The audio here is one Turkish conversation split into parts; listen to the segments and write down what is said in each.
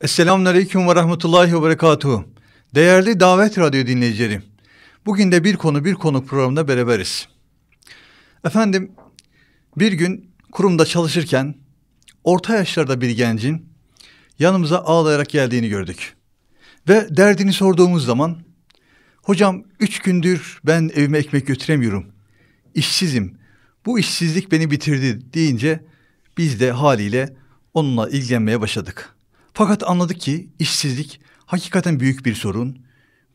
Esselamun Aleyküm ve Rahmetullahi ve Berekatuhu. Değerli Davet Radyo dinleyicilerim, bugün de bir konu bir konuk programında beraberiz. Efendim, bir gün kurumda çalışırken orta yaşlarda bir gencin yanımıza ağlayarak geldiğini gördük. Ve derdini sorduğumuz zaman, hocam üç gündür ben evime ekmek götüremiyorum, işsizim, bu işsizlik beni bitirdi deyince biz de haliyle onunla ilgilenmeye başladık.'' Fakat anladık ki işsizlik hakikaten büyük bir sorun,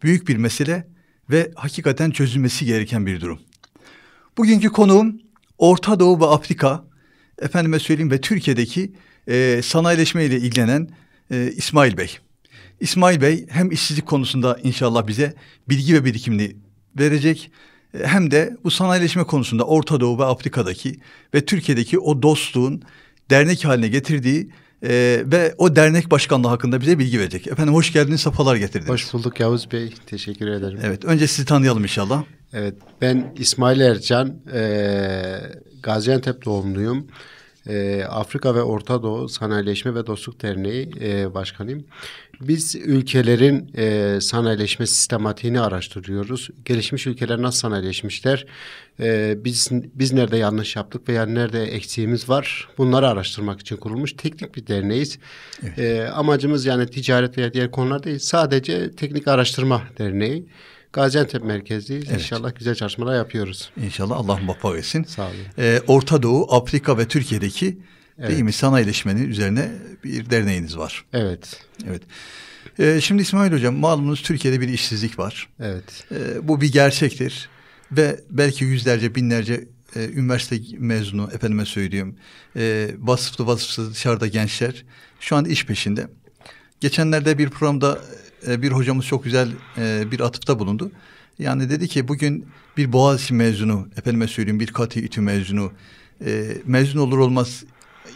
büyük bir mesele ve hakikaten çözülmesi gereken bir durum. Bugünkü konuğum Orta Doğu ve Afrika, efendime söyleyeyim ve Türkiye'deki e, sanayileşme ile ilgilenen e, İsmail Bey. İsmail Bey hem işsizlik konusunda inşallah bize bilgi ve birikimini verecek e, hem de bu sanayileşme konusunda Orta Doğu ve Afrika'daki ve Türkiye'deki o dostluğun dernek haline getirdiği ee, ve o dernek başkanlığı hakkında bize bilgi verecek. Efendim hoş geldiniz, sefalar getirdiniz. Hoş bulduk Yavuz Bey, teşekkür ederim. Evet, önce sizi tanıyalım inşallah. Evet, ben İsmail Ercan, e, Gaziantep doğumluyum e, Afrika ve Orta Doğu Sanayileşme ve Dostluk Derneği e, Başkanıyım. Biz ülkelerin e, sanayileşme sistematiğini araştırıyoruz. Gelişmiş ülkeler nasıl sanayileşmişler? E, biz biz nerede yanlış yaptık veya nerede eksiğimiz var? Bunları araştırmak için kurulmuş teknik bir derneğiz. Evet. E, amacımız yani ticaret veya diğer konular değil. Sadece teknik araştırma derneği. Gaziantep merkezliyiz. Evet. İnşallah güzel çalışmalar yapıyoruz. İnşallah Allah muvaffak etsin. Sağ olun. Ee, Orta Doğu, Afrika ve Türkiye'deki evet. değil mi sanayileşmenin üzerine bir derneğiniz var. Evet. Evet. Ee, şimdi İsmail Hocam malumunuz Türkiye'de bir işsizlik var. Evet. Ee, bu bir gerçektir. Ve belki yüzlerce, binlerce e, üniversite mezunu, efendime söyleyeyim, e, vasıflı vasıfsız dışarıda gençler şu an iş peşinde. Geçenlerde bir programda e, bir hocamız çok güzel e, bir atıfta bulundu. Yani dedi ki bugün bir Boğaziçi mezunu, efendime söyleyeyim bir Katı İTÜ mezunu, e, mezun olur olmaz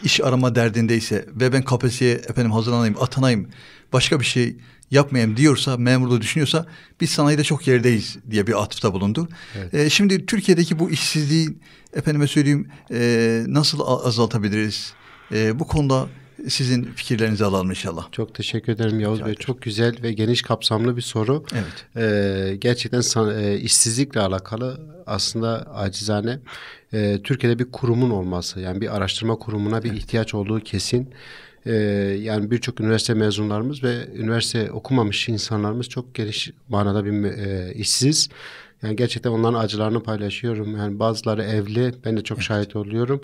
iş arama derdindeyse ve ben KPSS'ye efendim hazırlanayım, atanayım, başka bir şey yapmayayım diyorsa, memurluğu düşünüyorsa biz sanayide çok yerdeyiz diye bir atıfta bulundu. Evet. E, şimdi Türkiye'deki bu işsizliği efendime söyleyeyim e, nasıl azaltabiliriz? E, bu konuda sizin fikirlerinizi alalım inşallah. Çok teşekkür ederim Yavuz Bey. Çok güzel ve geniş kapsamlı bir soru. Evet. Ee, gerçekten e, işsizlikle alakalı aslında acizane e, Türkiye'de bir kurumun olması yani bir araştırma kurumuna bir evet. ihtiyaç olduğu kesin. Ee, yani birçok üniversite mezunlarımız ve üniversite okumamış insanlarımız çok geniş manada bir e, işsiz yani gerçekten onların acılarını paylaşıyorum. Yani bazıları evli, ben de çok evet. şahit oluyorum.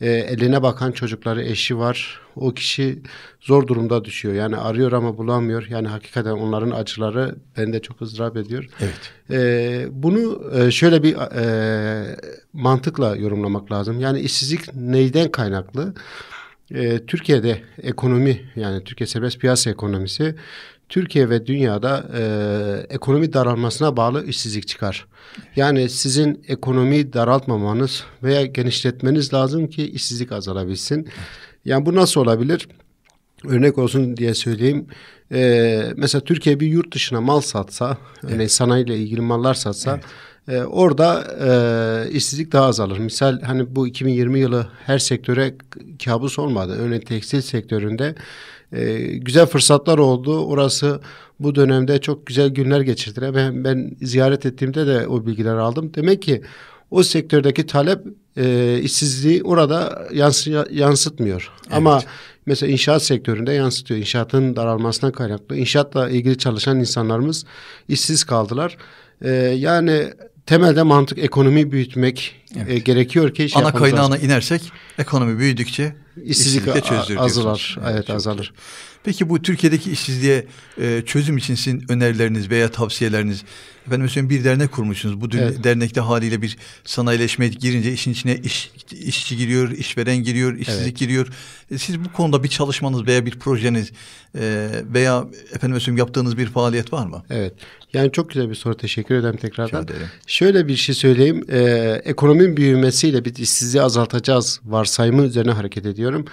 E, eline bakan çocukları, eşi var. O kişi zor durumda düşüyor. Yani arıyor ama bulamıyor. Yani hakikaten onların acıları beni de çok ızdırap ediyor. Evet. Ee, e, bunu şöyle bir e, mantıkla yorumlamak lazım. Yani işsizlik neyden kaynaklı? E, Türkiye'de ekonomi yani Türkiye serbest piyasa ekonomisi Türkiye ve dünyada e, ekonomi daralmasına bağlı işsizlik çıkar. Yani sizin ekonomiyi daraltmamanız veya genişletmeniz lazım ki işsizlik azalabilsin. Yani bu nasıl olabilir? Örnek olsun diye söyleyeyim. Ee, mesela Türkiye bir yurt dışına mal satsa, evet. örneğin sanayiyle ilgili mallar satsa... Evet. E, orada e, işsizlik daha azalır. Misal hani bu 2020 yılı her sektöre kabus olmadı. Örneğin tekstil sektöründe e, güzel fırsatlar oldu. Orası bu dönemde çok güzel günler geçirdiler. Ben, ben ziyaret ettiğimde de o bilgiler aldım. Demek ki o sektördeki talep e, işsizliği orada yansı, yansıtmıyor. Evet. Ama mesela inşaat sektöründe yansıtıyor. İnşaatın daralmasına kaynaklı. İnşaatla ilgili çalışan insanlarımız işsiz kaldılar. E, yani temelde mantık ekonomi büyütmek e, evet. e, gerekiyor ki... Şey ana kaynağına lazım. inersek ekonomi büyüdükçe işsizlik, azalır. Evet, evet azalır. Peki bu Türkiye'deki işsizliğe e, çözüm için sizin önerileriniz veya tavsiyeleriniz? Efendim mesela bir dernek kurmuşsunuz. Bu evet. dernekte haliyle bir sanayileşme girince işin içine iş, işçi giriyor, işveren giriyor, işsizlik evet. giriyor. E, siz bu konuda bir çalışmanız veya bir projeniz e, veya efendim mesela yaptığınız bir faaliyet var mı? Evet. Yani çok güzel bir soru. Teşekkür ederim tekrardan. Şöyle bir şey söyleyeyim. Ee, ekonominin büyümesiyle bir işsizliği azaltacağız varsayımı üzerine hareket ediyorum.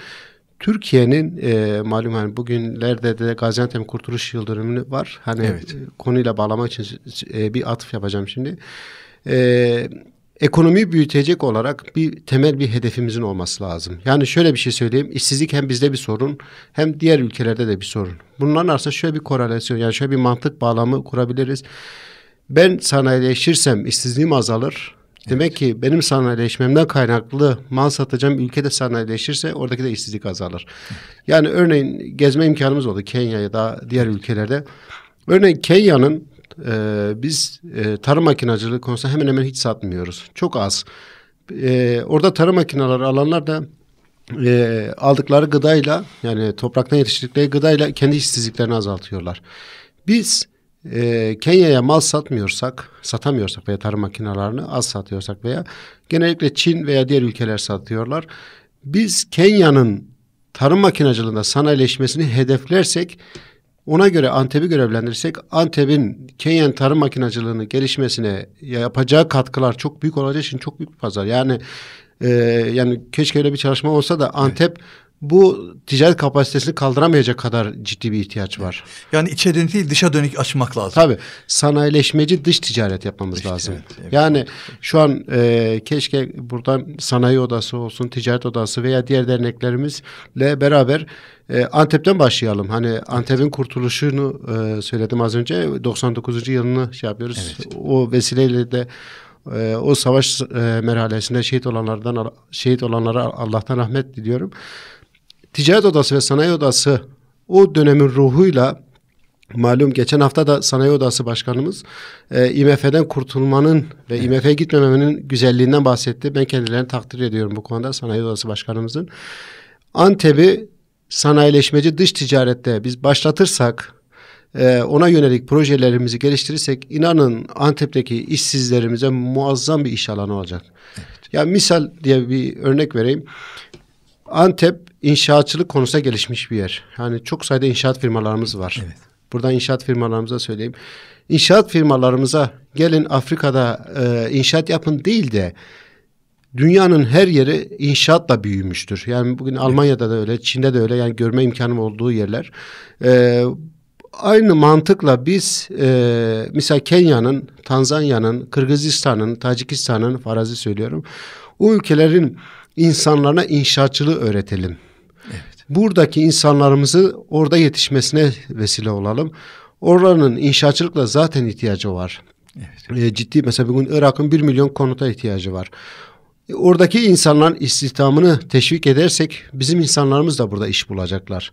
Türkiye'nin e, malum hani bugünlerde de Gaziantep Kurtuluş Yıldönümü var. Hani evet. E, konuyla bağlamak için e, bir atıf yapacağım şimdi. E, ekonomiyi büyütecek olarak bir temel bir hedefimizin olması lazım. Yani şöyle bir şey söyleyeyim. İşsizlik hem bizde bir sorun hem diğer ülkelerde de bir sorun. Bunların arasında şöyle bir korelasyon yani şöyle bir mantık bağlamı kurabiliriz. Ben sanayileşirsem işsizliğim azalır Demek ki benim sanayileşmemden kaynaklı mal satacağım ülkede sanayileşirse oradaki de işsizlik azalır. Yani örneğin gezme imkanımız oldu Kenya ya da diğer ülkelerde. Örneğin Kenya'nın e, biz e, tarım makinacılığı konusunda hemen hemen hiç satmıyoruz. Çok az. E, orada tarım makineleri alanlar da e, aldıkları gıdayla yani topraktan yetiştirdikleri gıdayla kendi işsizliklerini azaltıyorlar. Biz e, Kenya'ya mal satmıyorsak, satamıyorsak veya tarım makinelerini az satıyorsak veya genellikle Çin veya diğer ülkeler satıyorlar. Biz Kenya'nın tarım makinacılığında sanayileşmesini hedeflersek ona göre Antep'i görevlendirirsek Antep'in Kenya'nın tarım makinacılığını gelişmesine yapacağı katkılar çok büyük olacağı için çok büyük bir pazar. Yani e, yani keşke öyle bir çalışma olsa da Antep evet bu ticaret kapasitesini kaldıramayacak kadar ciddi bir ihtiyaç var. Yani içe dönük değil dışa dönük açmak lazım. Tabii sanayileşmeci dış ticaret yapmamız dış lazım. Ticaret, evet. Yani şu an e, keşke buradan sanayi odası olsun, ticaret odası veya diğer derneklerimizle beraber e, Antep'ten başlayalım. Hani Antep'in kurtuluşunu e, söyledim az önce 99. yılını şey yapıyoruz. Evet. O vesileyle de e, o savaş e, merhalesinde şehit olanlardan şehit olanlara Allah'tan rahmet diliyorum. Ticaret Odası ve Sanayi Odası o dönemin ruhuyla malum geçen hafta da Sanayi Odası Başkanımız e, IMF'den kurtulmanın ve evet. IMF'ye gitmemenin güzelliğinden bahsetti. Ben kendilerini takdir ediyorum bu konuda Sanayi Odası Başkanımızın. Antep'i sanayileşmeci dış ticarette biz başlatırsak e, ona yönelik projelerimizi geliştirirsek inanın Antep'teki işsizlerimize muazzam bir iş alanı olacak. Evet. Ya misal diye bir örnek vereyim. Antep inşaatçılık konusunda gelişmiş bir yer. Yani çok sayıda inşaat firmalarımız var. Evet. Buradan inşaat firmalarımıza söyleyeyim. İnşaat firmalarımıza gelin Afrika'da e, inşaat yapın değil de dünyanın her yeri inşaatla büyümüştür. Yani bugün evet. Almanya'da da öyle, Çin'de de öyle yani görme imkanım olduğu yerler. E, aynı mantıkla biz e, mesela Kenya'nın, Tanzanya'nın, Kırgızistan'ın, Tacikistan'ın farazi söylüyorum. O ülkelerin insanlarına inşaatçılığı öğretelim buradaki insanlarımızı orada yetişmesine vesile olalım. Oranın inşaatçılıkla zaten ihtiyacı var. Evet. E, ciddi mesela bugün Irak'ın bir milyon konuta ihtiyacı var. E, oradaki insanların istihdamını teşvik edersek bizim insanlarımız da burada iş bulacaklar.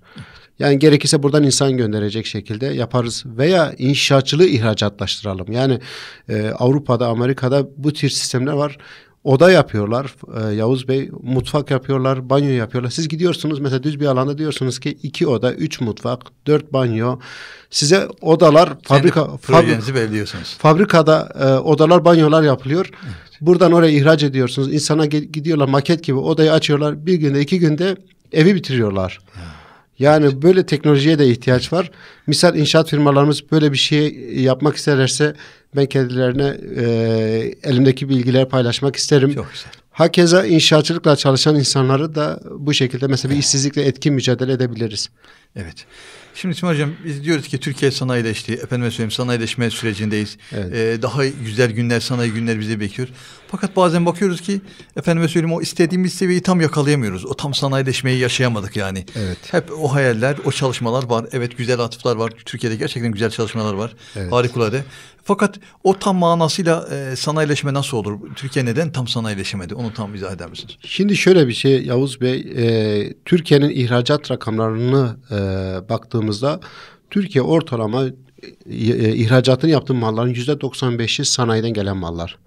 Yani gerekirse buradan insan gönderecek şekilde yaparız veya inşaatçılığı ihracatlaştıralım. Yani e, Avrupa'da, Amerika'da bu tür sistemler var oda yapıyorlar. E, Yavuz Bey mutfak yapıyorlar, banyo yapıyorlar. Siz gidiyorsunuz mesela düz bir alanda diyorsunuz ki iki oda, üç mutfak, dört banyo. Size odalar fabrika yani, fabrika belirliyorsunuz. Fabrikada e, odalar, banyolar yapılıyor. Evet. Buradan oraya ihraç ediyorsunuz. Insana gidiyorlar maket gibi odayı açıyorlar. Bir günde, iki günde evi bitiriyorlar. Ha. Yani böyle teknolojiye de ihtiyaç var. Misal inşaat firmalarımız böyle bir şey yapmak isterlerse ben kendilerine e, elimdeki bilgiler paylaşmak isterim. Çok güzel. Hakeza inşaatçılıkla çalışan insanları da bu şekilde mesela bir işsizlikle etkin mücadele edebiliriz. Evet. Şimdi İsmail Hocam biz diyoruz ki Türkiye sanayileşti. Efendime söyleyeyim sanayileşme sürecindeyiz. Evet. Ee, daha güzel günler, sanayi günleri bizi bekliyor. Fakat bazen bakıyoruz ki efendime söyleyeyim o istediğimiz seviyeyi tam yakalayamıyoruz. O tam sanayileşmeyi yaşayamadık yani. Evet. Hep o hayaller, o çalışmalar var. Evet güzel atıflar var. Türkiye'de gerçekten güzel çalışmalar var. Evet. Harikulade. Fakat o tam manasıyla e, sanayileşme nasıl olur? Türkiye neden tam sanayileşemedi? Onu tam izah eder misiniz? Şimdi şöyle bir şey Yavuz Bey. E, Türkiye'nin ihracat rakamlarını e, baktığımızda Türkiye ortalama e, e, ihracatını yaptığım malların yüzde 95'i sanayiden gelen mallar.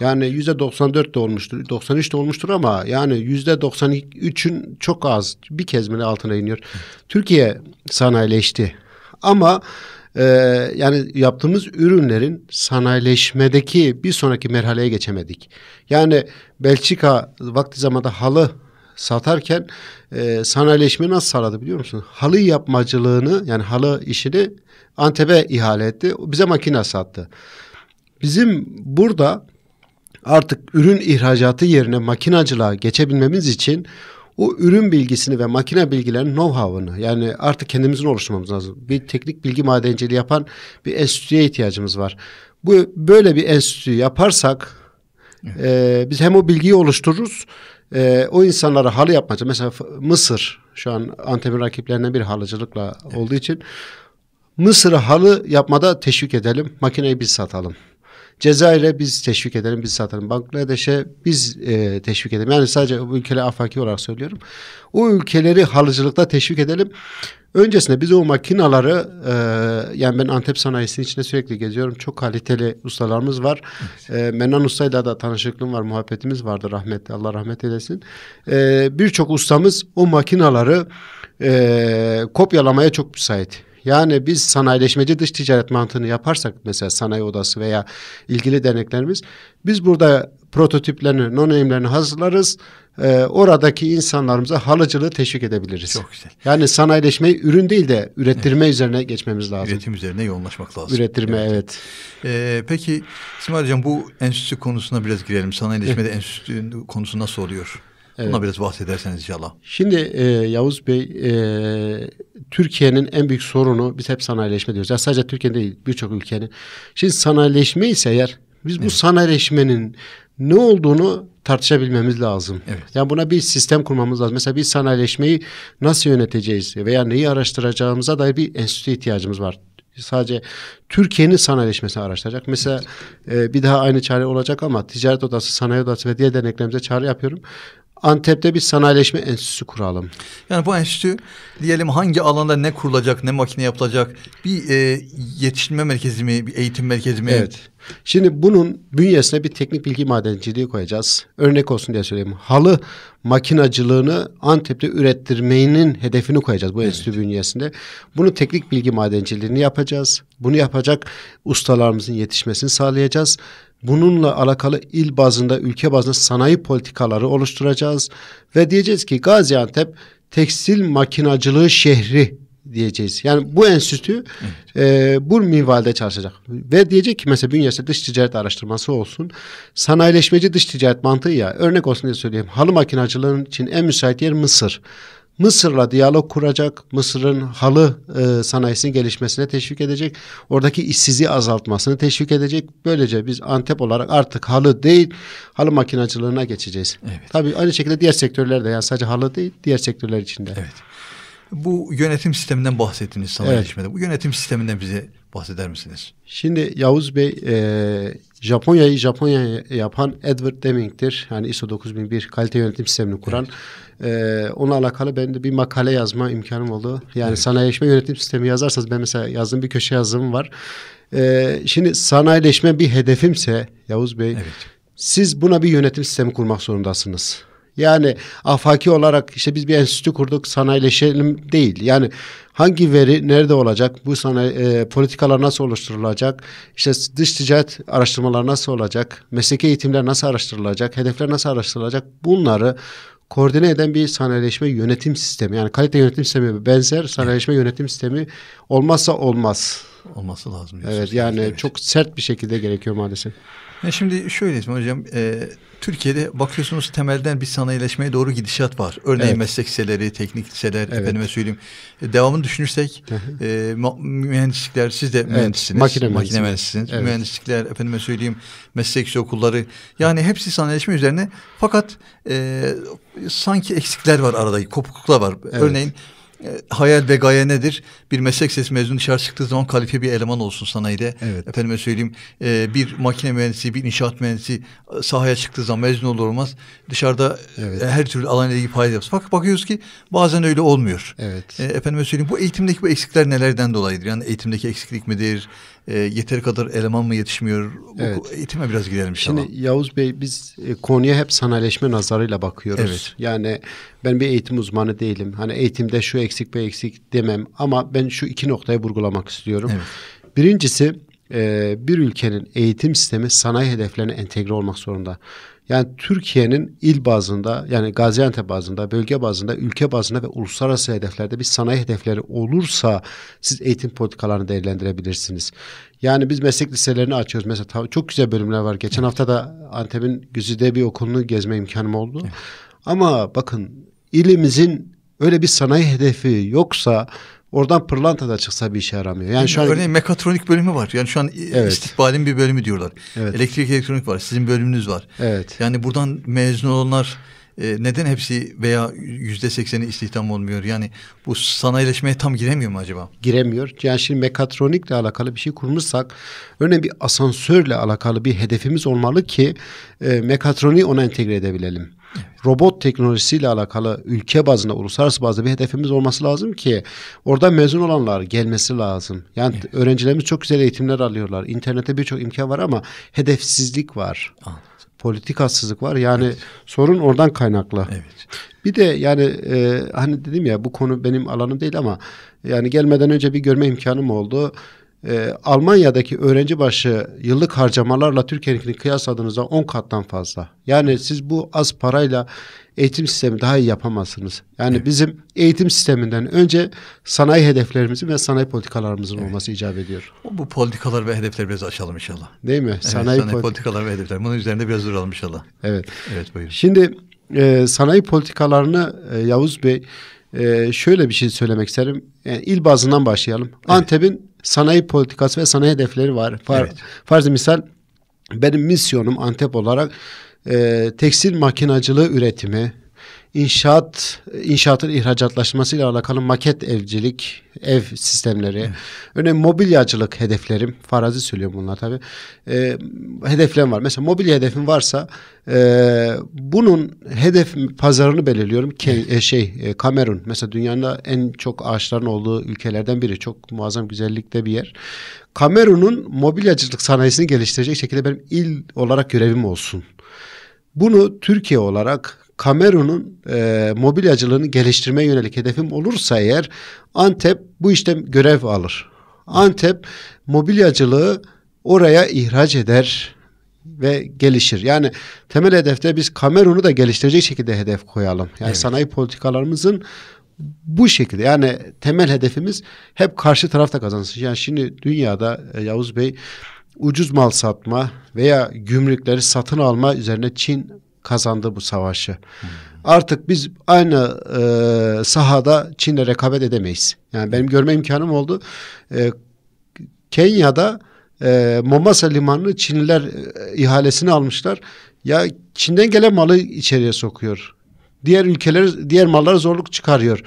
Yani yüzde 94 de olmuştur, 93 de olmuştur ama yani yüzde 93'ün çok az bir kez bile altına iniyor. Türkiye sanayileşti ama e, yani yaptığımız ürünlerin sanayileşmedeki bir sonraki merhaleye geçemedik. Yani Belçika vakti zamanda halı satarken e, sanayileşme nasıl sağladı biliyor musun? Halı yapmacılığını yani halı işini Antep'e ihale etti. Bize makine sattı. Bizim burada artık ürün ihracatı yerine makinacılığa geçebilmemiz için o ürün bilgisini ve makine bilgilerinin know-how'ını yani artık kendimizin oluşturmamız lazım. Bir teknik bilgi madenciliği yapan bir enstitüye ihtiyacımız var. Bu böyle bir enstitü yaparsak evet. e, biz hem o bilgiyi oluştururuz e, o insanlara halı yapmacı mesela Mısır şu an Antep'in rakiplerinden bir halıcılıkla evet. olduğu için Mısır'ı halı yapmada teşvik edelim. Makineyi biz satalım. Cezayir'e biz teşvik edelim, biz satalım. Bangladeş'e biz e, teşvik edelim. Yani sadece bu ülkeleri afaki olarak söylüyorum. O ülkeleri halıcılıkta teşvik edelim. Öncesinde biz o makinaları e, yani ben Antep sanayisinin içinde sürekli geziyorum. Çok kaliteli ustalarımız var. Evet. E, Menan Usta'yla da tanışıklığım var, muhabbetimiz vardı rahmetli. Allah rahmet eylesin. E, Birçok ustamız o makinaları e, kopyalamaya çok müsait. Yani biz sanayileşmeci dış ticaret mantığını yaparsak mesela sanayi odası veya ilgili derneklerimiz biz burada prototiplerini, non-name'lerini hazırlarız. E, oradaki insanlarımıza halıcılığı teşvik edebiliriz. Çok güzel. Yani sanayileşmeyi ürün değil de ürettirme evet. üzerine geçmemiz lazım. Üretim üzerine yoğunlaşmak lazım. Üretirme evet. evet. Ee, peki İsmail Hocam bu enstitü konusuna biraz girelim. Sanayileşmede enstitü konusu nasıl oluyor? Evet. Buna biraz bahsederseniz inşallah. Şimdi e, Yavuz Bey, e, Türkiye'nin en büyük sorunu biz hep sanayileşme diyoruz. Ya sadece Türkiye'nin değil birçok ülkenin. Şimdi sanayileşme ise eğer biz bu evet. sanayileşmenin ne olduğunu tartışabilmemiz lazım. Evet. Yani buna bir sistem kurmamız lazım. Mesela biz sanayileşmeyi nasıl yöneteceğiz veya neyi araştıracağımıza dair bir enstitü ihtiyacımız var sadece Türkiye'nin sanayileşmesini araştıracak. Mesela evet. e, bir daha aynı çare olacak ama ticaret odası, sanayi odası ve diğer deneklerimize çağrı yapıyorum. Antep'te bir sanayileşme enstitüsü kuralım. Yani bu enstitü diyelim hangi alanda ne kurulacak, ne makine yapılacak? Bir e, yetiştirme merkezi mi, bir eğitim merkezi mi? Evet. Şimdi bunun bünyesine bir teknik bilgi madenciliği koyacağız. Örnek olsun diye söyleyeyim. Halı makinacılığını Antep'te ürettirmenin hedefini koyacağız bu evet. enstitü bünyesinde. Bunu teknik bilgi madenciliğini yapacağız. Bunu yapacak ustalarımızın yetişmesini sağlayacağız. Bununla alakalı il bazında, ülke bazında sanayi politikaları oluşturacağız ve diyeceğiz ki Gaziantep tekstil makinacılığı şehri diyeceğiz. Yani bu enstitü evet. e, bu minvalde çalışacak. Ve diyecek ki mesela bünyesinde dış ticaret araştırması olsun. Sanayileşmeci dış ticaret mantığı ya örnek olsun diye söyleyeyim. Halı makinacılığının için en müsait yer Mısır. Mısır'la diyalog kuracak, Mısır'ın halı e, sanayisinin gelişmesine teşvik edecek, oradaki işsizliği azaltmasını teşvik edecek. Böylece biz Antep olarak artık halı değil, halı makinacılığına geçeceğiz. Evet. Tabii aynı şekilde diğer sektörlerde yani sadece halı değil, diğer sektörler içinde. Evet. Bu yönetim sisteminden bahsettiniz sanayi evet. Bu yönetim sisteminden bize bahseder misiniz? Şimdi Yavuz Bey e, Japonya'yı Japonya yapan Edward Deming'tir. Yani ISO 9001 kalite yönetim sistemini kuran evet. Ee, onunla alakalı ben de bir makale yazma imkanım oldu. Yani evet. sanayileşme yönetim sistemi yazarsanız ben mesela yazdığım bir köşe yazım var. Ee, şimdi sanayileşme bir hedefimse Yavuz Bey, evet. siz buna bir yönetim sistemi kurmak zorundasınız. Yani afaki olarak işte biz bir enstitü kurduk sanayileşelim değil. Yani hangi veri nerede olacak? Bu sanayi e, politikalar nasıl oluşturulacak? İşte dış ticaret araştırmaları nasıl olacak? Mesleki eğitimler nasıl araştırılacak? Hedefler nasıl araştırılacak? Bunları koordine eden bir sanayileşme yönetim sistemi. Yani kalite yönetim sistemi benzer sanayileşme yönetim sistemi olmazsa olmaz. Olması lazım. Evet yani evet. çok sert bir şekilde gerekiyor maalesef. Ya şimdi şöyle Hocam, e, Türkiye'de bakıyorsunuz temelden bir sanayileşmeye doğru gidişat var. Örneğin evet. meslek liseleri, teknik liseler, evet. efendime söyleyeyim. E, devamını düşünürsek e, mühendislikler, siz de mühendissiniz. Evet, makine, makine mühendisisiniz. Evet. Mühendislikler, efendime söyleyeyim meslek okulları. Yani hepsi sanayileşme üzerine fakat e, sanki eksikler var aradaki, kopukluklar var. Evet. Örneğin e, hayal ve gaye nedir? Bir meslek ses mezunu dışarı çıktığı zaman kalifiye bir eleman olsun sanayide. Evet. Efendime söyleyeyim e, bir makine mühendisi, bir inşaat mühendisi e, sahaya çıktığı zaman mezun olur olmaz dışarıda evet. her türlü alanla ilgili faaliyet yapsın. Fakat bakıyoruz ki bazen öyle olmuyor. Evet. efendime söyleyeyim bu eğitimdeki bu eksikler nelerden dolayıdır? Yani eğitimdeki eksiklik midir? e, yeteri kadar eleman mı yetişmiyor? Evet. Bu eğitime biraz girelim Şimdi Yavuz Bey biz e, konuya hep sanayileşme nazarıyla bakıyoruz. Evet. Yani ben bir eğitim uzmanı değilim. Hani eğitimde şu eksik bir eksik demem ama ben şu iki noktayı vurgulamak istiyorum. Evet. Birincisi e, bir ülkenin eğitim sistemi sanayi hedeflerine entegre olmak zorunda. Yani Türkiye'nin il bazında yani Gaziantep bazında, bölge bazında, ülke bazında ve uluslararası hedeflerde bir sanayi hedefleri olursa siz eğitim politikalarını değerlendirebilirsiniz. Yani biz meslek liselerini açıyoruz. Mesela çok güzel bölümler var. Geçen evet. hafta da Antep'in Güzide bir okulunu gezme imkanım oldu. Evet. Ama bakın ilimizin öyle bir sanayi hedefi yoksa Oradan pırlanta da çıksa bir işe yaramıyor. Yani şu an örneğin mekatronik bölümü var. Yani şu an evet. istikbalin bir bölümü diyorlar. Evet. Elektrik elektronik var. Sizin bölümünüz var. Evet. Yani buradan mezun olanlar e, neden hepsi veya yüzde sekseni istihdam olmuyor? Yani bu sanayileşmeye tam giremiyor mu acaba? Giremiyor. Yani şimdi mekatronikle alakalı bir şey kurmuşsak örneğin bir asansörle alakalı bir hedefimiz olmalı ki e, mekatroniği ona entegre edebilelim robot teknolojisiyle alakalı ülke bazında, uluslararası bazda bir hedefimiz olması lazım ki orada mezun olanlar gelmesi lazım. Yani evet. öğrencilerimiz çok güzel eğitimler alıyorlar. İnternette birçok imkan var ama hedefsizlik var. Anladım. Politikasızlık var. Yani evet. sorun oradan kaynaklı. Evet. Bir de yani e, hani dedim ya bu konu benim alanım değil ama yani gelmeden önce bir görme imkanım oldu e, Almanya'daki öğrenci başı yıllık harcamalarla Türkiye'ninkini kıyasladığınızda 10 kattan fazla. Yani siz bu az parayla eğitim sistemi daha iyi yapamazsınız. Yani evet. bizim eğitim sisteminden önce sanayi hedeflerimizin ve sanayi politikalarımızın evet. olması icap ediyor. Bu politikalar ve hedefleri biraz açalım inşallah. Değil mi? Evet, sanayi, sanayi politi- politikalar ve hedefler. Bunun üzerinde biraz duralım inşallah. Evet. Evet buyurun. Şimdi e, sanayi politikalarını e, Yavuz Bey e, şöyle bir şey söylemek isterim. Yani e, il bazından başlayalım. Evet. Antep'in sanayi politikası ve sanayi hedefleri var. Far, evet. Farz misal benim misyonum Antep olarak e, tekstil makinacılığı üretimi, inşaat inşaatın ihracatlaşmasıyla alakalı maket evcilik, ev sistemleri, evet. örneğin mobilyacılık hedeflerim, farazi söylüyorum bunlar tabii. E, hedeflerim var. Mesela mobilya hedefim varsa e, bunun hedef pazarını belirliyorum. Ke, e, şey e, Kamerun mesela dünyada en çok ağaçların olduğu ülkelerden biri. Çok muazzam güzellikte bir yer. Kamerun'un mobilyacılık sanayisini geliştirecek şekilde benim il olarak görevim olsun. Bunu Türkiye olarak Kamerun'un e, mobilyacılığını geliştirme yönelik hedefim olursa eğer Antep bu işte görev alır. Antep mobilyacılığı oraya ihraç eder ve gelişir. Yani temel hedefte biz Kamerun'u da geliştirecek şekilde hedef koyalım. Yani evet. sanayi politikalarımızın bu şekilde yani temel hedefimiz hep karşı tarafta kazansın. Yani şimdi dünyada e, Yavuz Bey ucuz mal satma veya gümrükleri satın alma üzerine Çin kazandı bu savaşı. Hmm. Artık biz aynı e, sahada Çin'le rekabet edemeyiz. Yani benim görme imkanım oldu. E, Kenya'da e, Mombasa limanını Çinliler e, ihalesini almışlar. Ya Çin'den gelen malı içeriye sokuyor. Diğer ülkeler diğer mallara zorluk çıkarıyor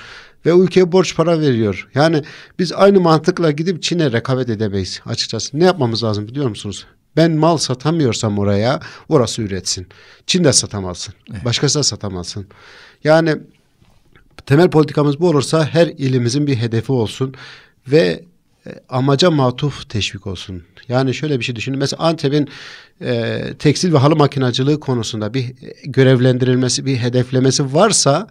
ve ülkeye borç para veriyor. Yani biz aynı mantıkla gidip Çin'e rekabet edemeyiz açıkçası. Ne yapmamız lazım biliyor musunuz? Ben mal satamıyorsam oraya orası üretsin. Çin de satamazsın. Evet. Başkası da satamazsın. Yani temel politikamız bu olursa her ilimizin bir hedefi olsun ve e, amaca matuf teşvik olsun. Yani şöyle bir şey düşünün. Mesela Antep'in e, tekstil ve halı makinacılığı konusunda bir e, görevlendirilmesi, bir hedeflemesi varsa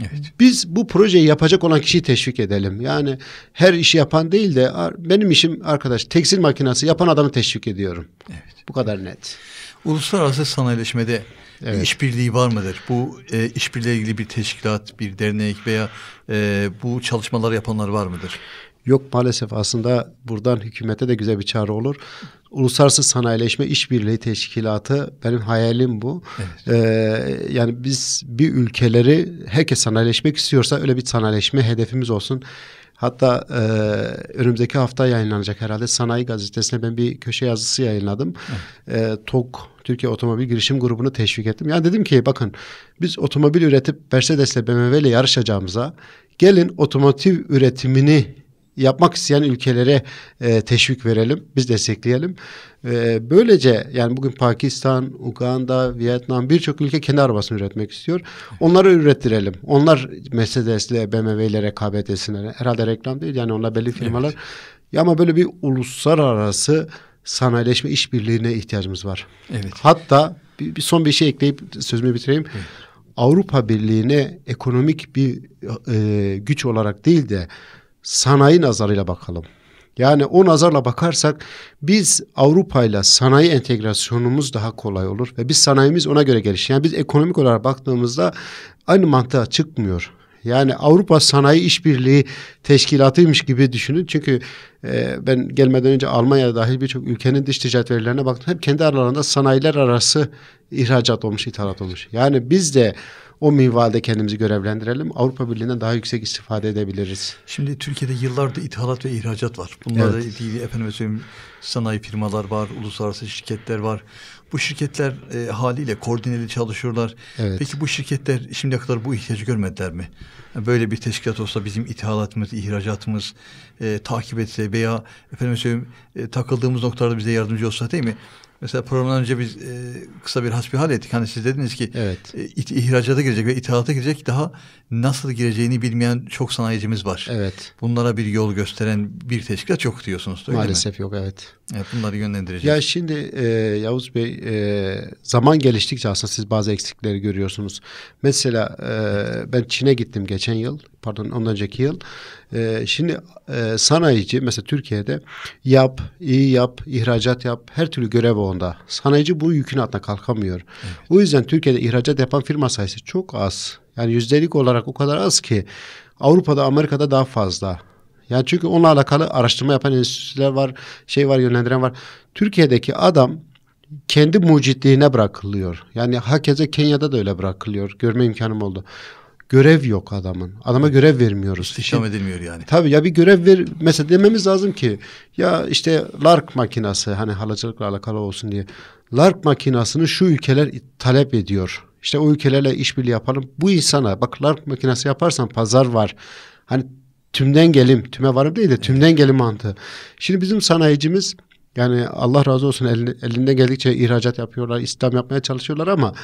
Evet. Biz bu projeyi yapacak olan kişiyi teşvik edelim. Yani her işi yapan değil de benim işim arkadaş tekstil makinesi yapan adamı teşvik ediyorum. Evet. Bu kadar net. Uluslararası sanayileşmede evet. işbirliği var mıdır? Bu e, işbirliğiyle ilgili bir teşkilat, bir dernek veya e, bu çalışmalar yapanlar var mıdır? yok maalesef aslında buradan hükümete de güzel bir çağrı olur. Uluslararası Sanayileşme İşbirliği Teşkilatı benim hayalim bu. Evet. Ee, yani biz bir ülkeleri herkes sanayileşmek istiyorsa öyle bir sanayileşme hedefimiz olsun. Hatta e, önümüzdeki hafta yayınlanacak herhalde Sanayi Gazetesi'ne ben bir köşe yazısı yayınladım. Evet. E, TOK Türkiye Otomobil Girişim Grubu'nu teşvik ettim. Yani dedim ki bakın biz otomobil üretip Mercedes'le BMW'yle yarışacağımıza gelin otomotiv üretimini yapmak isteyen ülkelere e, teşvik verelim, biz destekleyelim. E, böylece yani bugün Pakistan, Uganda, Vietnam birçok ülke kendi arabasını üretmek istiyor. Onları ürettirelim. Onlar Mercedes'le, BMW'lere, KBT'sine herhalde reklam değil yani onlar belli firmalar. Evet. Ya ama böyle bir uluslararası sanayileşme işbirliğine ihtiyacımız var. Evet. Hatta bir, bir son bir şey ekleyip sözümü bitireyim. Evet. Avrupa Birliği'ne ekonomik bir e, güç olarak değil de sanayi nazarıyla bakalım. Yani o nazarla bakarsak biz Avrupa ile sanayi entegrasyonumuz daha kolay olur ve biz sanayimiz ona göre gelişir. Yani biz ekonomik olarak baktığımızda aynı mantığa çıkmıyor. Yani Avrupa Sanayi İşbirliği Teşkilatı'ymış gibi düşünün. Çünkü e, ben gelmeden önce Almanya dahil birçok ülkenin dış ticaret verilerine baktım. Hep kendi aralarında sanayiler arası ihracat olmuş, ithalat olmuş. Yani biz de o minvalde kendimizi görevlendirelim. Avrupa Birliği'nden daha yüksek istifade edebiliriz. Şimdi Türkiye'de yıllardır ithalat ve ihracat var. Bunlarda evet. değil efendim söyleyeyim sanayi firmalar var, uluslararası şirketler var. Bu şirketler e, haliyle koordineli çalışıyorlar. Evet. Peki bu şirketler şimdiye kadar bu ihtiyacı görmediler mi? böyle bir teşkilat olsa bizim ithalatımız, ihracatımız e, takip etse veya efendim söyleyeyim e, takıldığımız noktalarda bize yardımcı olsa değil mi? Mesela programdan önce biz e, kısa bir hasbihal ettik. Hani siz dediniz ki evet. e, ihracata girecek ve ithalata girecek daha nasıl gireceğini bilmeyen çok sanayicimiz var. Evet. Bunlara bir yol gösteren bir teşkilat yok diyorsunuz. Öyle Maalesef mi? yok evet. evet. Bunları yönlendirecek. Ya şimdi e, Yavuz Bey e, zaman geliştikçe aslında siz bazı eksikleri görüyorsunuz. Mesela e, ben Çin'e gittim geçen yıl pardon ondan önceki yıl. E, şimdi e, sanayici mesela Türkiye'de yap, iyi yap, ihracat yap her türlü görev onda. Sanayici bu yükün altına kalkamıyor. Evet. O yüzden Türkiye'de ihracat yapan firma sayısı çok az. Yani yüzdelik olarak o kadar az ki Avrupa'da, Amerika'da daha fazla. Yani çünkü onunla alakalı araştırma yapan enstitüler var, şey var, yönlendiren var. Türkiye'deki adam kendi mucitliğine bırakılıyor. Yani hakeza Kenya'da da öyle bırakılıyor. Görme imkanım oldu. Görev yok adamın. Adama görev vermiyoruz. İşlem edilmiyor yani. Tabii ya bir görev ver. Mesela dememiz lazım ki ya işte Lark makinası hani halıcılıkla alakalı olsun diye. Lark makinasını şu ülkeler talep ediyor. İşte o ülkelerle işbirliği yapalım. Bu insana bak Lark makinası yaparsan pazar var. Hani tümden gelim, tüme varım değil de tümden gelim mantığı. Şimdi bizim sanayicimiz yani Allah razı olsun elinde, elinde geldikçe ihracat yapıyorlar, istihdam yapmaya çalışıyorlar ama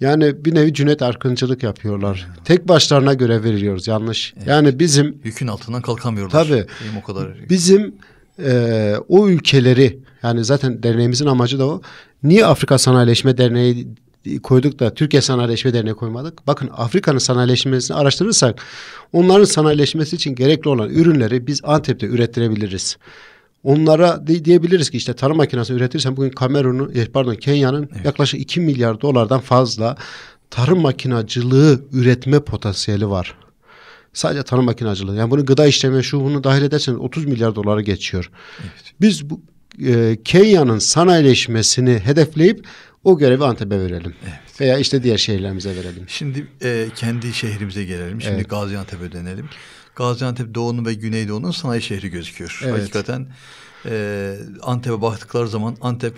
yani bir nevi Cüneyt Arkıncılık yapıyorlar. Evet. Tek başlarına göre veriyoruz yanlış. Evet. Yani bizim... Yükün altından kalkamıyorlar. Tabii. o kadar... Bizim e, o ülkeleri yani zaten derneğimizin amacı da o. Niye Afrika Sanayileşme Derneği koyduk da Türkiye Sanayileşme Derneği koymadık? Bakın Afrika'nın sanayileşmesini araştırırsak onların sanayileşmesi için gerekli olan ürünleri biz Antep'te ürettirebiliriz. Onlara diyebiliriz ki işte tarım makinesi üretirsen bugün Kamerun'un eh, pardon Kenya'nın evet. yaklaşık 2 milyar dolardan fazla tarım makinacılığı üretme potansiyeli var. Sadece tarım makinacılığı. Yani bunu gıda işleme şu bunu dahil ederseniz 30 milyar dolara geçiyor. Evet. Biz bu e, Kenya'nın sanayileşmesini hedefleyip o görevi Antep'e verelim. Evet. Veya işte diğer şehirlerimize verelim. Şimdi e, kendi şehrimize gelelim. Şimdi evet. Gaziantep'e dönelim. Gaziantep doğunun ve güneydoğunun sanayi şehri gözüküyor. Evet. Hakikaten e, Antep'e baktıkları zaman Antep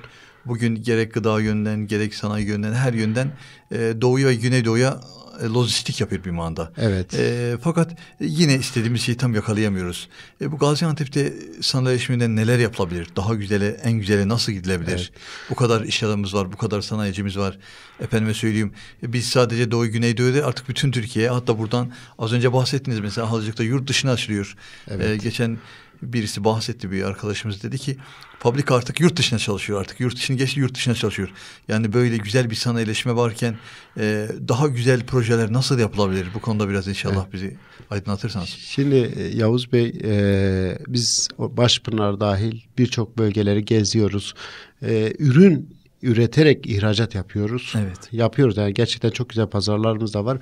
bugün gerek gıda yönden gerek sanayi yönden her yönden e, doğuya ve güneydoğuya e, lojistik yapıyor bir manda. Evet. E, fakat yine istediğimiz şeyi tam yakalayamıyoruz. E, bu Gaziantep'te sanayileşmeden neler yapılabilir? Daha güzele, en güzele nasıl gidilebilir? Evet. Bu kadar iş adamımız var, bu kadar sanayicimiz var. Efendime söyleyeyim e, biz sadece Doğu Güneydoğu değil artık bütün Türkiye'ye hatta buradan az önce bahsettiniz mesela hazırlıkta yurt dışına açılıyor. Evet. E, geçen birisi bahsetti bir arkadaşımız dedi ki fabrika artık yurt dışına çalışıyor artık yurt dışını geçti yurt dışına çalışıyor. Yani böyle güzel bir sanayileşme varken e, daha güzel projeler nasıl yapılabilir? Bu konuda biraz inşallah bizi aydınlatırsanız. Şimdi e, Yavuz Bey e, biz Başpınar dahil birçok bölgeleri geziyoruz. E, ürün üreterek ihracat yapıyoruz. Evet. Yapıyoruz yani gerçekten çok güzel pazarlarımız da var.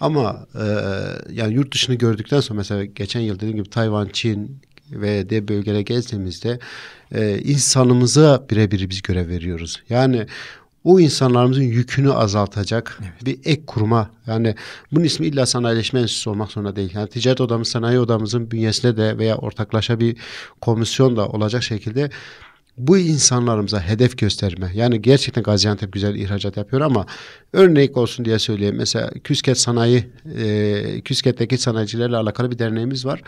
Ama e, yani yurt dışını gördükten sonra mesela geçen yıl dediğim gibi Tayvan, Çin, ve de bölgeye gezdiğimizde e, insanımıza birebir biz görev veriyoruz. Yani o insanlarımızın yükünü azaltacak evet. bir ek kuruma. Yani bunun ismi illa sanayileşme enstitüsü olmak zorunda değil. Yani ticaret odamız, sanayi odamızın bünyesinde de veya ortaklaşa bir komisyon da olacak şekilde bu insanlarımıza hedef gösterme. Yani gerçekten Gaziantep güzel ihracat yapıyor ama örnek olsun diye söyleyeyim. Mesela Küsket Sanayi, e, Küsket'teki sanayicilerle alakalı bir derneğimiz var.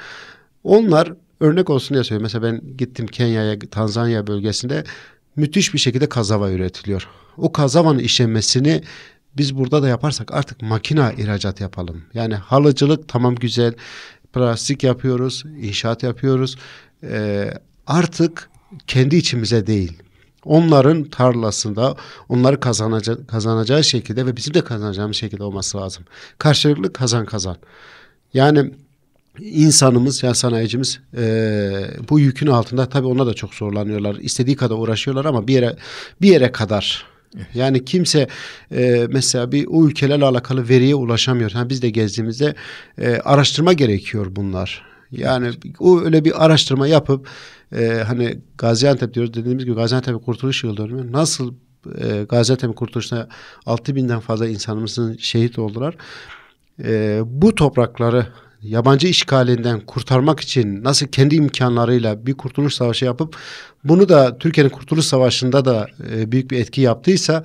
Onlar Örnek olsun diye söyleyeyim. Mesela ben gittim Kenya'ya, Tanzanya bölgesinde müthiş bir şekilde kazava üretiliyor. O kazavanın işlenmesini biz burada da yaparsak artık makina ihracat yapalım. Yani halıcılık tamam güzel, plastik yapıyoruz, inşaat yapıyoruz. Ee, artık kendi içimize değil, onların tarlasında onları kazanaca, kazanacağı şekilde ve bizim de kazanacağımız şekilde olması lazım. Karşılıklı kazan kazan. Yani insanımız yani sanayicimiz e, bu yükün altında tabii ona da çok zorlanıyorlar. İstediği kadar uğraşıyorlar ama bir yere bir yere kadar Yani kimse e, mesela bir o ülkelerle alakalı veriye ulaşamıyor. Yani biz de gezdiğimizde e, araştırma gerekiyor bunlar. Yani o öyle bir araştırma yapıp e, hani Gaziantep diyoruz dediğimiz gibi Gaziantep kurtuluş yıl dönümü nasıl e, Gaziantep kurtuluşuna 6000'den fazla insanımızın şehit oldular. E, bu toprakları yabancı işgalinden kurtarmak için nasıl kendi imkanlarıyla bir kurtuluş savaşı yapıp bunu da Türkiye'nin kurtuluş savaşında da e, büyük bir etki yaptıysa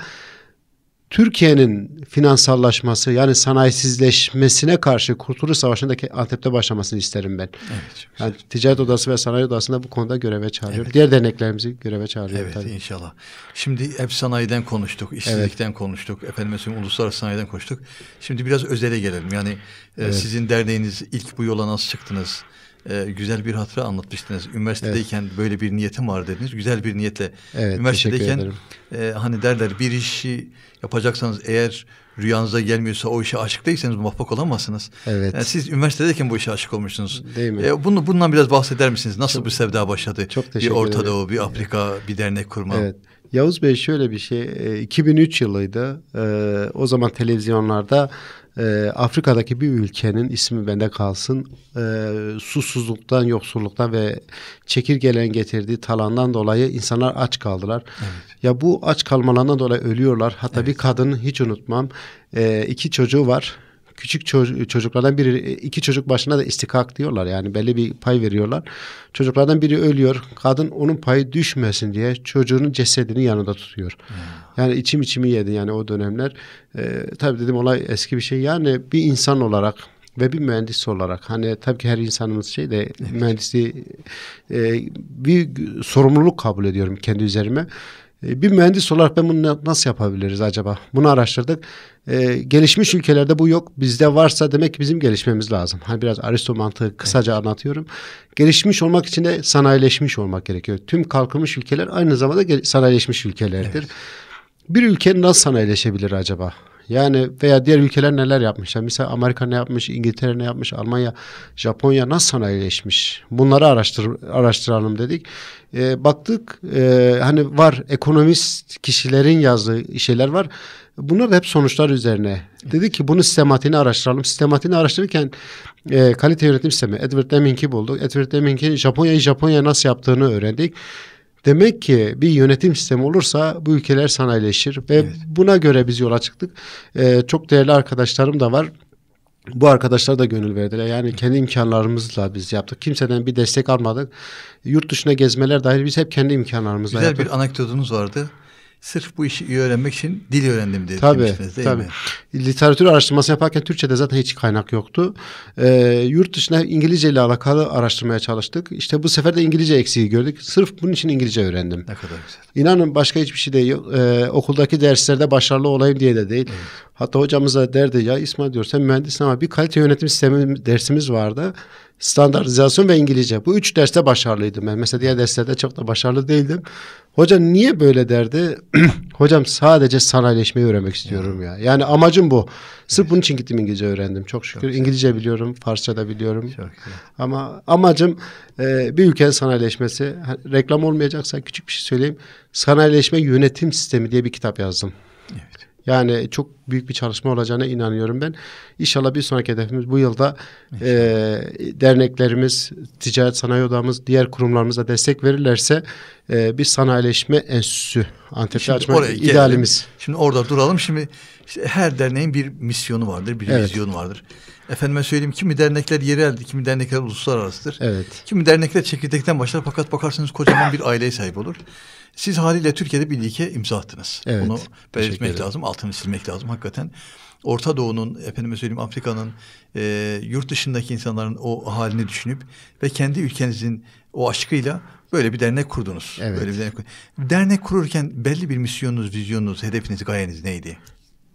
Türkiye'nin finansallaşması yani sanayisizleşmesine karşı Kurtuluş Savaşı'ndaki Antep'te başlamasını isterim ben. Evet, yani Ticaret Odası ve Sanayi Odası'nda bu konuda göreve çağırıyorum. Evet. Diğer derneklerimizi göreve çağırıyorum. Evet tabii. inşallah. Şimdi hep sanayiden konuştuk, işsizlikten evet. konuştuk, efendim söyleyeyim uluslararası sanayiden konuştuk. Şimdi biraz özele gelelim. Yani e, evet. sizin derneğiniz ilk bu yola nasıl çıktınız? e, güzel bir hatıra anlatmıştınız. Üniversitedeyken evet. böyle bir niyetim var dediniz. Güzel bir niyetle. Evet, Üniversitedeyken e, hani derler bir işi yapacaksanız eğer rüyanıza gelmiyorsa o işe aşık değilseniz muvaffak olamazsınız. Evet. Yani e, siz üniversitedeyken bu işe aşık olmuşsunuz. Değil mi? E, bunu bundan biraz bahseder misiniz? Nasıl çok, bir sevda başladı? Çok teşekkür ederim. Bir Orta Doğu, bir Afrika, bir dernek kurma. Evet. Yavuz Bey şöyle bir şey, 2003 e, yılıydı. Ee, o zaman televizyonlarda e, Afrika'daki bir ülkenin ismi bende kalsın e, susuzluktan, yoksulluktan ve çekirgelen getirdiği talandan dolayı insanlar aç kaldılar. Evet. Ya bu aç kalmalarından dolayı ölüyorlar. Hatta evet. bir kadın hiç unutmam e, iki çocuğu var küçük çocuklardan biri iki çocuk başına da istikak diyorlar yani belli bir pay veriyorlar. Çocuklardan biri ölüyor. Kadın onun payı düşmesin diye çocuğunun cesedini yanında tutuyor. Hmm. Yani içim içimi yedi yani o dönemler. E, tabii dedim olay eski bir şey. Yani bir insan olarak ve bir mühendis olarak hani tabii ki her insanımız şey de evet. mühendisliği e, bir sorumluluk kabul ediyorum kendi üzerime. E, bir mühendis olarak ben bunu nasıl yapabiliriz acaba? Bunu araştırdık. E, gelişmiş ülkelerde bu yok. Bizde varsa demek ki bizim gelişmemiz lazım. Hani biraz Aristo mantığı kısaca evet. anlatıyorum. Gelişmiş olmak için de sanayileşmiş olmak gerekiyor. Tüm kalkınmış ülkeler aynı zamanda sanayileşmiş ülkelerdir. Evet bir ülke nasıl sanayileşebilir acaba? Yani veya diğer ülkeler neler yapmışlar? Mesela Amerika ne yapmış, İngiltere ne yapmış, Almanya, Japonya nasıl sanayileşmiş? Bunları araştır, araştıralım dedik. E, baktık e, hani var ekonomist kişilerin yazdığı şeyler var. Bunlar da hep sonuçlar üzerine. Dedi ki bunu sistematiğini araştıralım. Sistematiğini araştırırken e, kalite yönetim sistemi Edward Deming'i bulduk. Edward Deming'in Japonya'yı Japonya nasıl yaptığını öğrendik. Demek ki bir yönetim sistemi olursa bu ülkeler sanayileşir ve evet. buna göre biz yola çıktık. Ee, çok değerli arkadaşlarım da var bu arkadaşlar da gönül verdiler. Yani kendi imkanlarımızla biz yaptık. Kimseden bir destek almadık. Yurt dışına gezmeler dahil biz hep kendi imkanlarımızla Güzel yaptık. Güzel bir anekdotunuz vardı. Sırf bu işi iyi öğrenmek için dil öğrendim dedi tabii, değil tabii. mi? Literatür araştırması yaparken Türkçe'de zaten hiç kaynak yoktu. Ee, yurt dışına İngilizce ile alakalı araştırmaya çalıştık. İşte bu sefer de İngilizce eksiği gördük. Sırf bunun için İngilizce öğrendim. Ne kadar güzel. İnanın başka hiçbir şey de yok. Ee, okuldaki derslerde başarılı olayım diye de değil. Evet. Hatta hocamız da derdi ya İsmail diyor sen mühendisin ama bir kalite yönetim sistemi dersimiz vardı. Standartizasyon ve İngilizce. Bu üç derste başarılıydım ben. Mesela diğer derslerde çok da başarılı değildim. Hocam niye böyle derdi? Hocam sadece sanayileşmeyi öğrenmek istiyorum ya. Yani amacım bu. Sırf evet. bunun için gittim İngilizce öğrendim. Çok şükür Çok İngilizce güzel. biliyorum, Farsça da biliyorum. Çok güzel. Ama amacım e, bir ülkenin sanayileşmesi. Reklam olmayacaksa küçük bir şey söyleyeyim. Sanayileşme Yönetim Sistemi diye bir kitap yazdım. Evet. Yani çok büyük bir çalışma olacağına inanıyorum ben. İnşallah bir sonraki hedefimiz bu yılda e, derneklerimiz, ticaret sanayi odamız, diğer kurumlarımıza destek verirlerse e, bir sanayileşme enstitüsü Antep'te açmak idealimiz. Gelelim. Şimdi orada duralım. Şimdi işte her derneğin bir misyonu vardır, bir evet. vizyonu vardır. Efendime söyleyeyim kimi dernekler yerel, kimi dernekler uluslararasıdır. Evet. Kimi dernekler çekirdekten başlar fakat bakarsanız kocaman bir aileye sahip olur. Siz haliyle Türkiye'de bir dike imza attınız. Evet, Bunu belirtmek lazım, altını silmek lazım hakikaten. Orta Doğu'nun, efendime söyleyeyim Afrika'nın, e, yurt dışındaki insanların o halini düşünüp ve kendi ülkenizin o aşkıyla böyle bir dernek kurdunuz. Evet. Böyle bir dernek, dernek kururken belli bir misyonunuz, vizyonunuz, hedefiniz, gayeniz neydi?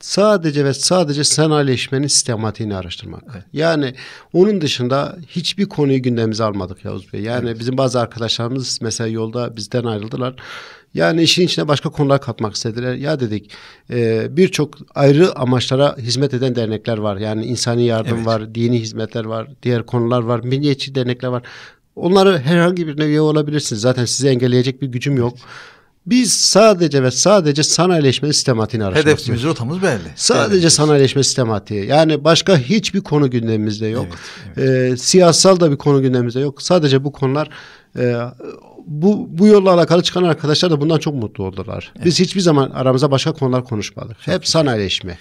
sadece ve sadece sanayileşmenin sistematiğini araştırmak. Evet. Yani onun dışında hiçbir konuyu gündemimize almadık Yavuz Bey. Yani evet. bizim bazı arkadaşlarımız mesela yolda bizden ayrıldılar. Yani işin içine başka konular katmak istediler. Ya dedik e, birçok ayrı amaçlara hizmet eden dernekler var. Yani insani yardım evet. var, dini hizmetler var, diğer konular var, milliyetçi dernekler var. Onları herhangi birine üye olabilirsiniz. Zaten sizi engelleyecek bir gücüm yok. Evet. Biz sadece ve sadece sanayileşme sistematiğini araştırmak Hedefimiz, rotamız belli. Sadece Hedefimiz. sanayileşme sistematiği. Yani başka hiçbir konu gündemimizde yok. Evet, evet. E, siyasal da bir konu gündemimizde yok. Sadece bu konular e, bu, bu yolla alakalı çıkan arkadaşlar da bundan çok mutlu oldular. Evet. Biz hiçbir zaman aramıza başka konular konuşmadık. Çok Hep sanayileşme.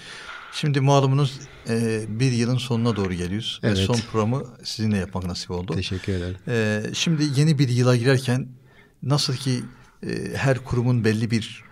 Şimdi malumunuz e, bir yılın sonuna doğru geliyoruz. Evet. Ve son programı sizinle yapmak nasip oldu. Teşekkür ederim. E, şimdi yeni bir yıla girerken nasıl ki e, her kurumun belli bir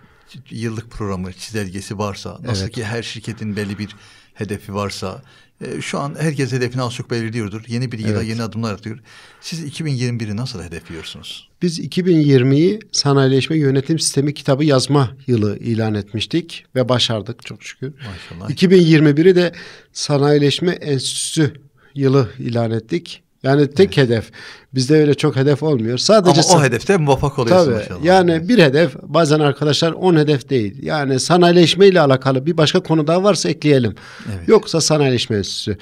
yıllık programı çizelgesi varsa nasıl evet. ki her şirketin belli bir hedefi varsa e, şu an herkes hedefini az çok belirliyordur. Yeni bir yıla evet. yeni adımlar atıyor. Siz 2021'i nasıl hedefliyorsunuz? Biz 2020'yi sanayileşme yönetim sistemi kitabı yazma yılı ilan etmiştik ve başardık çok şükür. Maşallah. 2021'i de sanayileşme enstitüsü yılı ilan ettik. Yani tek evet. hedef Bizde öyle çok hedef olmuyor. Sadece Ama o hedefte muvaffak oluyorsun tabii, maşallah. Yani bir hedef bazen arkadaşlar on hedef değil. Yani sanayileşme ile alakalı bir başka konu daha varsa ekleyelim. Evet. Yoksa sanayileşme enstitüsü.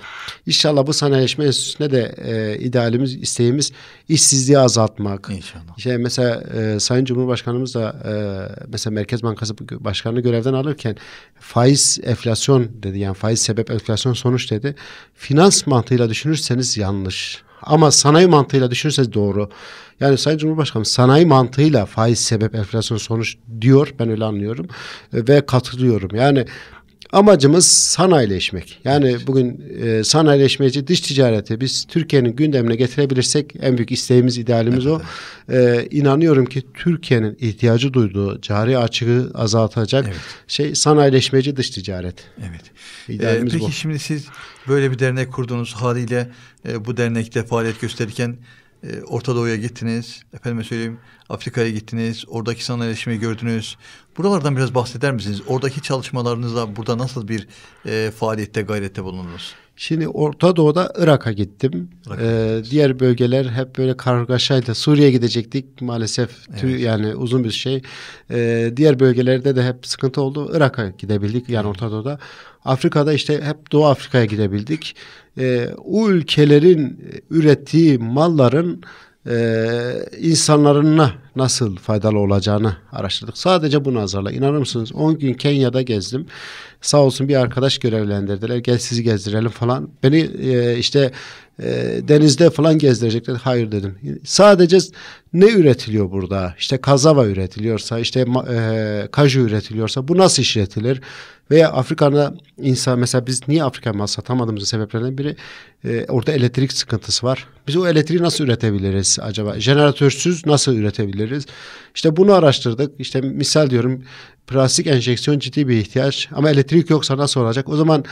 İnşallah bu sanayileşme enstitüsüne de e, idealimiz, isteğimiz işsizliği azaltmak. İnşallah. Şey mesela e, Sayın Cumhurbaşkanımız da e, mesela Merkez Bankası Başkanı görevden alırken faiz enflasyon dedi. Yani faiz sebep enflasyon sonuç dedi. Finans mantığıyla düşünürseniz yanlış. Ama sanayi mantığıyla düşünürseniz doğru. Yani Sayın Cumhurbaşkanım sanayi mantığıyla faiz sebep enflasyon sonuç diyor ben öyle anlıyorum ve katılıyorum. Yani Amacımız sanayileşmek. Yani evet. bugün e, sanayileşmeci dış ticareti biz Türkiye'nin gündemine getirebilirsek en büyük isteğimiz, idealimiz evet, o. Evet. E, inanıyorum ki Türkiye'nin ihtiyacı duyduğu cari açığı azaltacak evet. şey sanayileşmeci dış ticaret. Evet. E, idealimiz e, peki bu. şimdi siz böyle bir dernek kurduğunuz haliyle e, bu dernekte faaliyet gösterirken ee, Orta Doğu'ya gittiniz, efendime söyleyeyim Afrika'ya gittiniz, oradaki iletişimi gördünüz. Buralardan biraz bahseder misiniz? Oradaki çalışmalarınızla burada nasıl bir e, faaliyette, gayrette bulundunuz? Şimdi Orta Doğu'da Irak'a gittim. Irak ee, diğer bölgeler hep böyle kargaşaydı. Suriye gidecektik maalesef evet. yani uzun bir şey. Ee, diğer bölgelerde de hep sıkıntı oldu. Irak'a gidebildik yani hmm. Orta Doğu'da. Afrika'da işte hep Doğu Afrika'ya gidebildik. Ee, o ülkelerin e, ürettiği malların e, insanlarına nasıl faydalı olacağını araştırdık. Sadece bu nazarla inanır mısınız? 10 gün Kenya'da gezdim. Sağ olsun bir arkadaş görevlendirdiler. Gel sizi gezdirelim falan. Beni e, işte ee, denizde falan gezdirecekler. Hayır dedim. Sadece ne üretiliyor burada? İşte kazava üretiliyorsa, işte e, kaju üretiliyorsa bu nasıl işletilir? Veya Afrika'da insan mesela biz niye Afrika mal satamadığımızın sebeplerinden biri e, orada elektrik sıkıntısı var. Biz o elektriği nasıl üretebiliriz acaba? Jeneratörsüz nasıl üretebiliriz? İşte bunu araştırdık. İşte misal diyorum plastik enjeksiyon ciddi bir ihtiyaç ama elektrik yoksa nasıl olacak? O zaman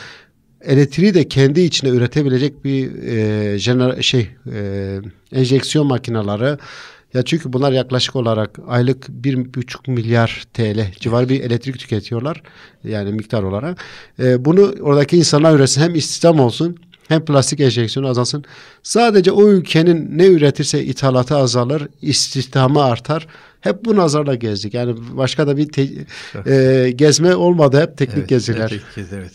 elektriği de kendi içine üretebilecek bir e, jener şey e, enjeksiyon makineleri ya çünkü bunlar yaklaşık olarak aylık bir buçuk milyar TL civarı bir elektrik tüketiyorlar yani miktar olarak. E, bunu oradaki insanlar üretsin hem istihdam olsun hem plastik enjeksiyonu azalsın. Sadece o ülkenin ne üretirse ithalatı azalır, istihdamı artar. Hep bu nazarla gezdik. Yani başka da bir te- e, gezme olmadı. Hep teknik evet, geziler. Teknik, evet.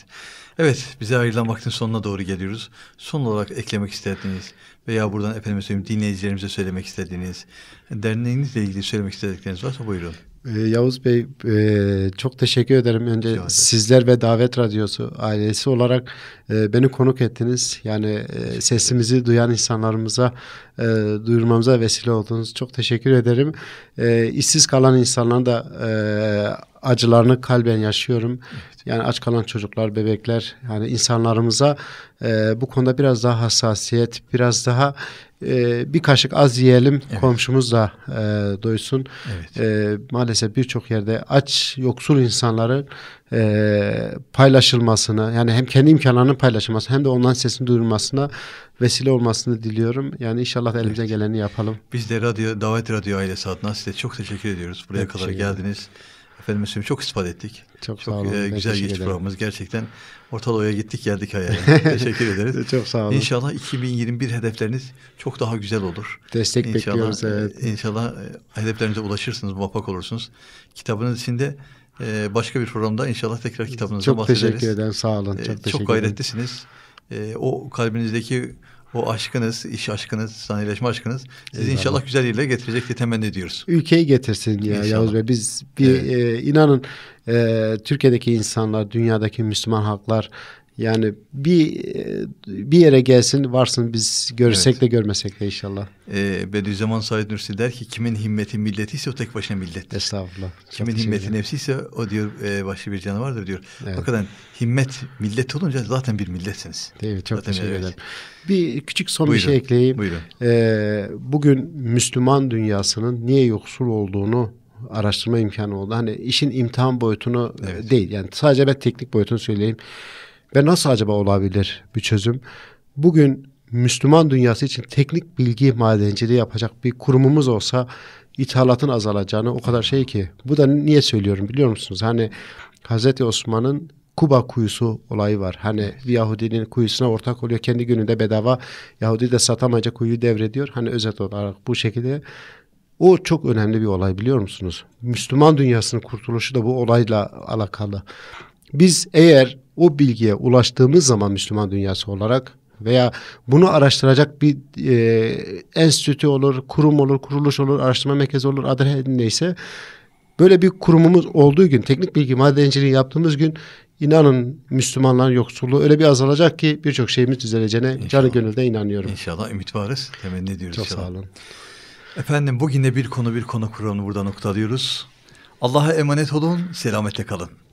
Evet, bize ayrılan vaktin sonuna doğru geliyoruz. Son olarak eklemek istediğiniz veya buradan efendime söyleyeyim dinleyicilerimize söylemek istediğiniz, derneğinizle ilgili söylemek istedikleriniz varsa buyurun. Ee, Yavuz Bey e, çok teşekkür ederim. Önce sizler ve Davet Radyosu ailesi olarak e, beni konuk ettiniz. Yani e, sesimizi duyan insanlarımıza duyurmamıza vesile oldunuz. Çok teşekkür ederim. İşsiz kalan insanların da acılarını kalben yaşıyorum. Evet. Yani aç kalan çocuklar, bebekler yani insanlarımıza e, bu konuda biraz daha hassasiyet, biraz daha e, bir kaşık az yiyelim evet. komşumuz da e, doysun. Evet. E, maalesef birçok yerde aç, yoksul insanların e, paylaşılmasını yani hem kendi imkanlarının paylaşılması hem de ondan sesini duyurmasına vesile olmasını diliyorum. Yani inşallah elimize evet. geleni yapalım. Biz de radyo, davet radyo ailesi adına size çok teşekkür ediyoruz. Buraya evet, kadar geldiniz. Efendim mesela çok ispat ettik. Çok, çok sağ olun. E, güzel geçti programımız. Gerçekten Ortadoğu'ya gittik geldik hayal. teşekkür ederiz. çok sağ olun. İnşallah 2021 hedefleriniz çok daha güzel olur. Destek inşallah, bekliyoruz e, evet. İnşallah e, hedeflerinize ulaşırsınız, muvaffak olursunuz. Kitabınız içinde e, başka bir programda inşallah tekrar kitabınıza çok bahsederiz. Çok teşekkür ederim. Sağ olun. Çok, çok gayretlisiniz. Ee, o kalbinizdeki o aşkınız, iş aşkınız, sanayileşme aşkınız sizi inşallah güzel yerlere getirecek diye temenni ediyoruz. Ülkeyi getirsin ya inşallah. Yavuz Bey. Biz bir evet. e, inanın e, Türkiye'deki insanlar, dünyadaki Müslüman halklar yani bir e, bir yere gelsin varsın biz görsek evet. de görmesek de inşallah. Ee, Bediüzzaman Said Nursi der ki kimin himmeti milleti ise o tek başına millet. Estağfurullah. Kimin Çok himmeti nefsi ise o diyor e, başka bir canı vardır diyor. Evet. Hakikaten himmet millet olunca zaten bir milletsiniz. Değil mi? Çok zaten teşekkür evet. ederim. Bir küçük son Buyurun. bir şey ekleyeyim. Buyurun. Ee, bugün Müslüman dünyasının niye yoksul olduğunu araştırma imkanı oldu. Hani işin imtihan boyutunu e, evet. değil. Yani sadece ben teknik boyutunu söyleyeyim. Ve nasıl acaba olabilir bir çözüm? Bugün Müslüman dünyası için teknik bilgi madenciliği yapacak bir kurumumuz olsa ithalatın azalacağını o kadar şey ki. Bu da niye söylüyorum biliyor musunuz? Hani Hazreti Osman'ın Kuba kuyusu olayı var. Hani Yahudinin kuyusuna ortak oluyor. Kendi gününde bedava Yahudi de satamayacak kuyuyu devrediyor. Hani özet olarak bu şekilde. O çok önemli bir olay biliyor musunuz? Müslüman dünyasının kurtuluşu da bu olayla alakalı. Biz eğer o bilgiye ulaştığımız zaman Müslüman dünyası olarak veya bunu araştıracak bir e, enstitü olur, kurum olur, kuruluş olur, araştırma merkezi olur, adı neyse böyle bir kurumumuz olduğu gün, teknik bilgi madenciliği yaptığımız gün inanın Müslümanların yoksulluğu öyle bir azalacak ki birçok şeyimiz düzeleceğine inşallah. canı gönülde inanıyorum. İnşallah ümit varız, temenni ediyoruz. Çok inşallah. sağ olun. Efendim bugün de bir konu bir konu kuramını burada noktalıyoruz. Allah'a emanet olun, selametle kalın.